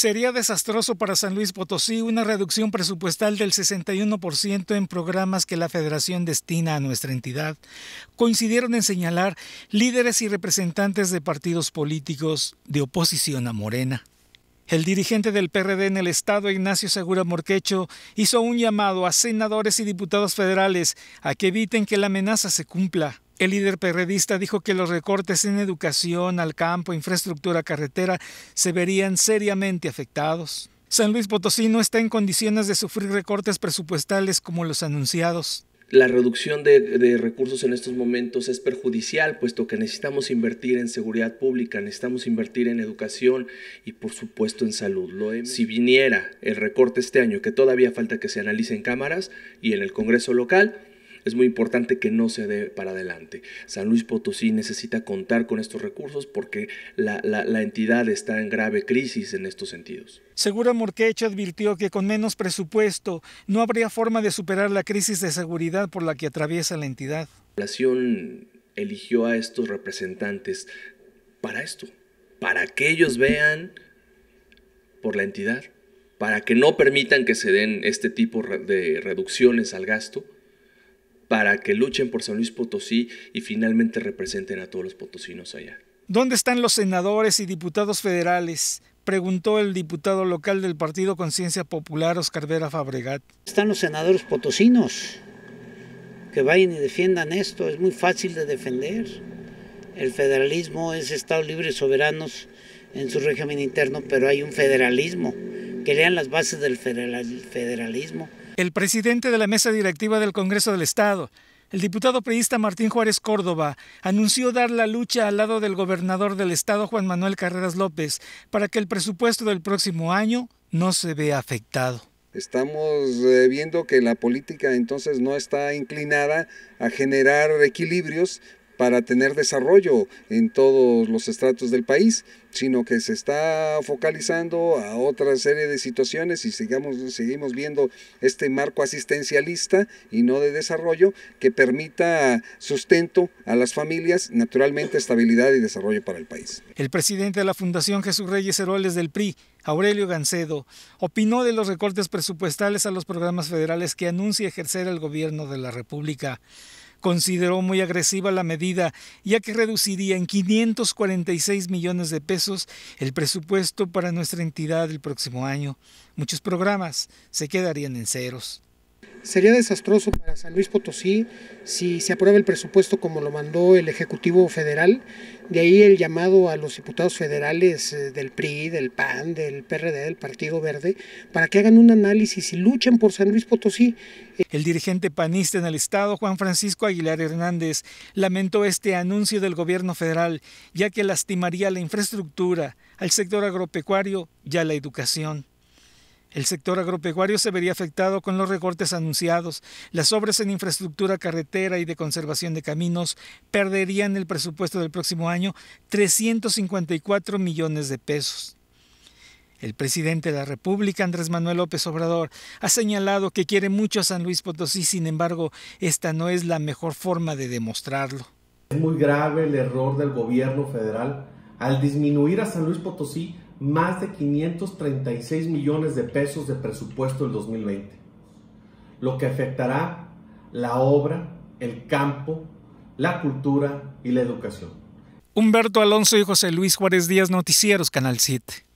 Sería desastroso para San Luis Potosí una reducción presupuestal del 61% en programas que la federación destina a nuestra entidad, coincidieron en señalar líderes y representantes de partidos políticos de oposición a Morena. El dirigente del PRD en el Estado, Ignacio Segura Morquecho, hizo un llamado a senadores y diputados federales a que eviten que la amenaza se cumpla. El líder perredista dijo que los recortes en educación, al campo, infraestructura, carretera se verían seriamente afectados. San Luis Potosí no está en condiciones de sufrir recortes presupuestales como los anunciados. La reducción de, recursos en estos momentos es perjudicial, puesto que necesitamos invertir en seguridad pública, necesitamos invertir en educación y por supuesto en salud. si viniera el recorte este año, que todavía falta que se analice en cámaras y en el Congreso local, es muy importante que no se dé para adelante. San Luis Potosí necesita contar con estos recursos porque la, entidad está en grave crisis en estos sentidos. Segura Morquecha advirtió que con menos presupuesto no habría forma de superar la crisis de seguridad por la que atraviesa la entidad. La población eligió a estos representantes para esto, para que ellos vean por la entidad, para que no permitan que se den este tipo de reducciones al gasto para que luchen por San Luis Potosí y finalmente representen a todos los potosinos allá. ¿Dónde están los senadores y diputados federales? Preguntó el diputado local del Partido Conciencia Popular, Oscar Vera Fabregat. Están los senadores potosinos, que vayan y defiendan esto, es muy fácil de defender. El federalismo es Estado libre y soberanos en su régimen interno, pero hay un federalismo, que lean las bases del federalismo el presidente de la mesa directiva del Congreso del Estado, el diputado priista Martín Juárez Córdoba anunció dar la lucha al lado del gobernador del estado Juan Manuel Carreras López para que el presupuesto del próximo año no se vea afectado. Estamos eh, viendo que la política entonces no está inclinada a generar equilibrios, para tener desarrollo en todos los estratos del país, sino que se está focalizando a otra serie de situaciones y seguimos viendo este marco asistencialista y no de desarrollo que permita sustento a las familias, naturalmente estabilidad y desarrollo para el país. El presidente de la Fundación Jesús Reyes Heroles del PRI, Aurelio Gancedo, opinó de los recortes presupuestales a los programas federales que anuncia ejercer el gobierno de la República consideró muy agresiva la medida, ya que reduciría en 546 millones de pesos el presupuesto para nuestra entidad el próximo año. Muchos programas se quedarían en ceros. Sería desastroso para San Luis Potosí si se aprueba el presupuesto como lo mandó el Ejecutivo Federal. De ahí el llamado a los diputados federales eh, del PRI, del PAN, del PRD, del Partido Verde, para que hagan un análisis y luchen por San Luis Potosí. El dirigente panista en el Estado, Juan Francisco Aguilar Hernández, lamentó este anuncio del gobierno federal, ya que lastimaría la infraestructura, al sector agropecuario y a la educación. El sector agropecuario se vería afectado con los recortes anunciados. Las obras en infraestructura carretera y de conservación de caminos perderían el presupuesto del próximo año 354 millones de pesos. El presidente de la República, Andrés Manuel López Obrador, ha señalado que quiere mucho a San Luis Potosí, sin embargo, esta no es la mejor forma de demostrarlo. Es muy grave el error del gobierno federal al disminuir a San Luis Potosí más de 536 millones de pesos de presupuesto del 2020, lo que afectará la obra, el campo, la cultura y la educación. Humberto Alonso y José Luis Juárez Díaz, Noticieros, Canal 7.